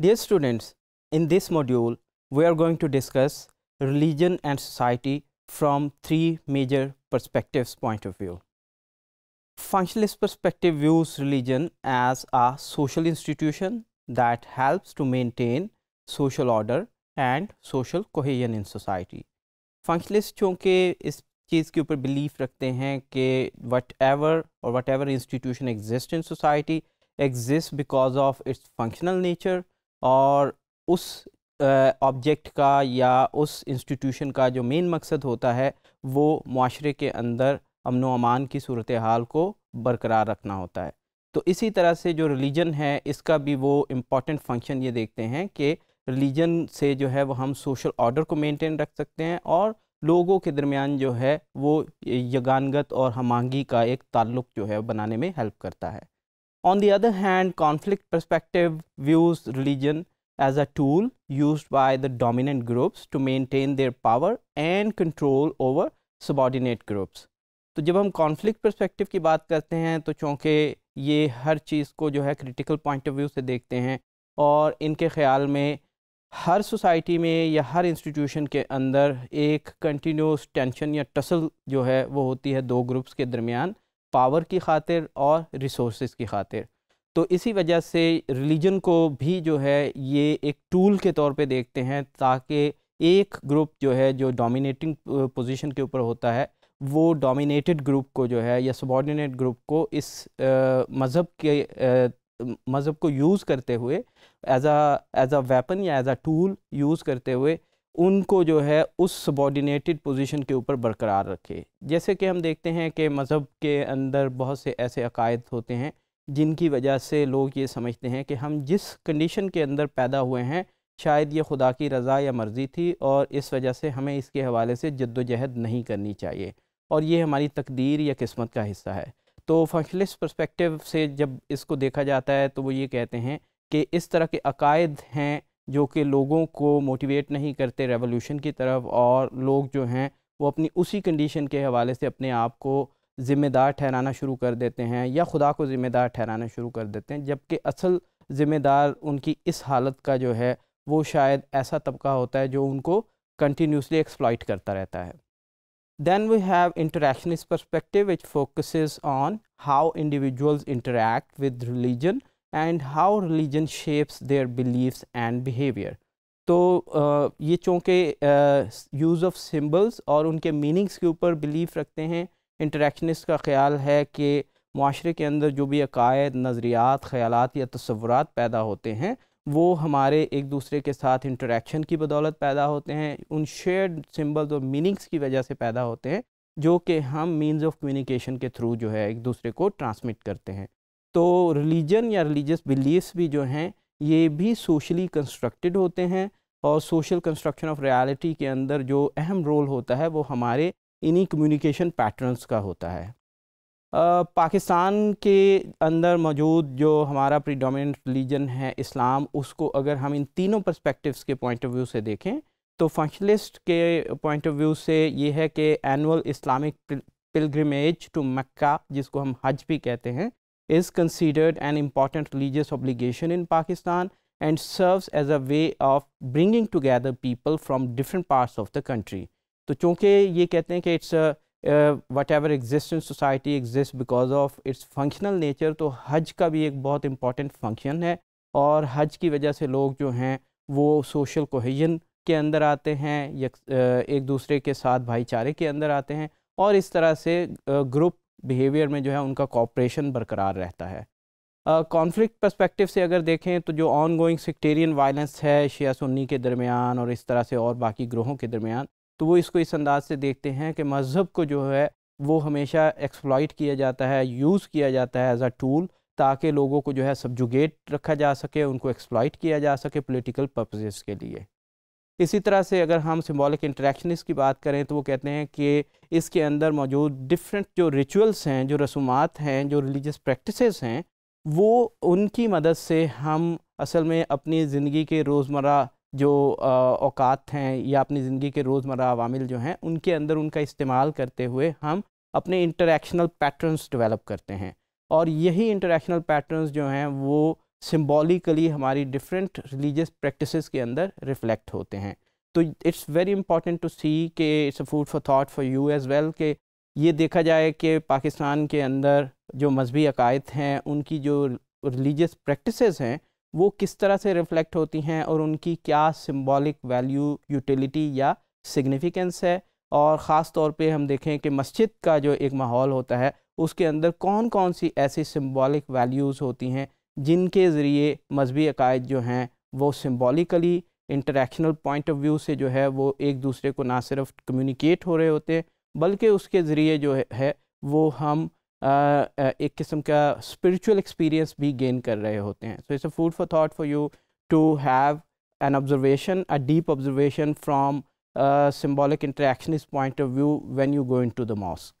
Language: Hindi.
Dear students, in this module, we are going to discuss religion and society from three major perspectives point of view. Functionalist perspective views religion as a social institution that helps to maintain social order and social cohesion in society. Functionalist चूँकि is चीज़ के ऊपर belief रखते हैं कि whatever or whatever institution exists in society exists because of its functional nature. और उस ऑब्जेक्ट का या उस इंस्टीट्यूशन का जो मेन मकसद होता है वो माशरे के अंदर अमन अमान की सूरत हाल को बरकरार रखना होता है तो इसी तरह से जो रिलीजन है इसका भी वो इम्पॉर्टेंट फंक्शन ये देखते हैं कि रिलीजन से जो है वो हम सोशल ऑर्डर को मेंटेन रख सकते हैं और लोगों के दरमियान जो है वो यगानगत और हमांगी का एक ताल्लुक जो है बनाने में हेल्प करता है On the other hand, conflict perspective views religion as a tool used by the dominant groups to maintain their power and control over subordinate groups. तो जब हम कॉन्फ्लिक्ट पर्सपेक्टिव की बात करते हैं तो चूँकि ये हर चीज़ को जो है क्रिटिकल पॉइंट ऑफ व्यू से देखते हैं और इनके ख्याल में हर सोसाइटी में या हर इंस्टीट्यूशन के अंदर एक कंटिन्यूस टेंशन या टसल जो है वो होती है दो ग्रुप्स के दरमियान पावर की खातिर और रिसोर्स की खातिर तो इसी वजह से रिलीजन को भी जो है ये एक टूल के तौर पे देखते हैं ताकि एक ग्रुप जो है जो डोमिनेटिंग पोजीशन के ऊपर होता है वो डोमिनेटेड ग्रुप को जो है या सबॉर्डिनेट ग्रुप को इस मज़हब के मज़हब को यूज़ करते हुए as a as a weapon या एज आ टूल यूज़ करते हुए उनको जो है उस सबॉर्डिनेटेड पोजीशन के ऊपर बरकरार रखे जैसे कि हम देखते हैं कि मज़हब के अंदर बहुत से ऐसे अकायद होते हैं जिनकी वजह से लोग ये समझते हैं कि हम जिस कंडीशन के अंदर पैदा हुए हैं शायद ये खुदा की रज़ा या मर्ज़ी थी और इस वजह से हमें इसके हवाले से जद्दोजहद नहीं करनी चाहिए और ये हमारी तकदीर या किस्मत का हिस्सा है तो फंक्शनलिस्ट परस्पेक्टिव से जब इसको देखा जाता है तो वो ये कहते हैं कि इस तरह के अकायद हैं जो कि लोगों को मोटिवेट नहीं करते रेवोल्यूशन की तरफ और लोग जो हैं वो अपनी उसी कंडीशन के हवाले से अपने आप को ज़िम्मेदार ठहराना शुरू कर देते हैं या खुदा को ज़िम्मेदार ठहराना शुरू कर देते हैं जबकि असल ज़िम्मेदार उनकी इस हालत का जो है वो शायद ऐसा तबका होता है जो उनको कंटिन्यूसली एक्सप्लॉइट करता रहता है then we have interactionist perspective which focuses on how individuals interact with religion and how religion shapes their beliefs and behaviour तो ये चूँकि यूज़ ऑफ सिंबल्स और उनके मीनिंग्स के ऊपर बिलीफ रखते हैं इंटरेक्शनिस्ट का ख्याल है कि माशरे के अंदर जो भी अकायद नज़रियात ख़्याल या तस्वूर पैदा होते हैं वो हमारे एक दूसरे के साथ इंटरेक्शन की बदौलत पैदा होते हैं उन शेयर्ड सिंबल्स और मीनिंग्स की वजह से पैदा होते हैं जो कि हम मीनस ऑफ कम्युनिकेशन के थ्रू जो है एक दूसरे को ट्रांसमिट करते हैं तो रिलीजन या रिलीजियस बिलीफ भी जो हैं ये भी सोशली कंस्ट्रक्टेड होते हैं और सोशल कंस्ट्रक्शन ऑफ रियलिटी के अंदर जो अहम रोल होता है वो हमारे इन्हीं कम्युनिकेशन पैटर्न्स का होता है आ, पाकिस्तान के अंदर मौजूद जो हमारा प्रीडोमिनेंट रिलीजन है इस्लाम उसको अगर हम इन तीनों पर्सपेक्टिव्स के पॉइंट ऑफ व्यू से देखें तो फंक्शनलिस्ट के पॉइंट ऑफ व्यू से ये है कि annual Islamic pilgrimage to Mecca जिसको हम हज भी कहते हैं is considered an important religious obligation in Pakistan and serves as a way of bringing together people from different parts of the country. तो चूँकि ये कहते हैं कि it's whatever existence society exist because of its functional nature तो हज का भी एक बहुत इम्पॉर्टेंट फंक्शन है और हज की वजह से लोग जो हैं वो सोशल कोहिजन के अंदर आते हैं एक दूसरे के साथ भाईचारे के अंदर आते हैं और इस तरह से ग्रुप बिहेवियर में जो है उनका कॉपरेशन बरकरार रहता है कॉन्फ्लिक्ट uh, पर्सपेक्टिव से अगर देखें तो जो ऑन गोइंग सेक्टेरियन वायलेंस है शिया सुन्नी के दरमियान और इस तरह से और बाकी ग्रोहों के दरमियान तो वो इसको इस अंदाज से देखते हैं कि मज़हब को जो है वो हमेशा एक्सप्लॉइट किया जाता है यूज़ किया जाता है एज अ टूल ताकि लोगों को जो है सब्जुगेट रखा जा सके उनको एक्सप्लॉइट किया जा सके पोलिटिकल पर्पजेज़ के लिए इसी तरह से अगर हम सिम्बॉलिक इंटरेक्शनिस्ट की बात करें तो वो कहते हैं कि इसके अंदर मौजूद डिफरेंट जो रिचुअल्स हैं जो रसूमात हैं जो रिलीजस प्रैक्टिस हैं वो उनकी मदद से हम असल में अपनी ज़िंदगी के रोज़मर्रा जो औकात हैं या अपनी ज़िंदगी के रोज़मर्रा अवामिल जो हैं उनके अंदर उनका इस्तेमाल करते हुए हम अपने इंटरेक्शनल पैटर्न्स डेवलप करते हैं और यही इंटरेक्शनल पैटर्न्स जो हैं वो सिम्बॉलिकली हमारी डिफरेंट रिलीजियस प्रैक्टिस के अंदर रिफ्लेक्ट होते हैं तो it's very important to see के it's a food for thought for you as well के ये देखा जाए कि पाकिस्तान के अंदर जो मजहबी अकायद हैं उनकी जो रिलीजियस प्रैक्टिस हैं वो किस तरह से रिफ्लेक्ट होती हैं और उनकी क्या सिम्बॉलिक वैल्यू यूटिलिटी या सिग्निफिकेंस है और ख़ास तौर पे हम देखें कि मस्जिद का जो एक माहौल होता है उसके अंदर कौन कौन सी ऐसी सिम्बॉलिक वैल्यूज़ होती हैं जिनके ज़रिए मजहबी अकायद जो हैं वो symbolically interactional point of view से जो है वो एक दूसरे को ना सिर्फ कम्युनिकेट हो रहे होते हैं बल्कि उसके ज़रिए जो है वो हम आ, एक किस्म का स्पिरिचुअल एक्सपीरियंस भी गेन कर रहे होते हैं so it's a food for thought for you to have an observation a deep observation from symbolic interaction इस point of view when you going to the mask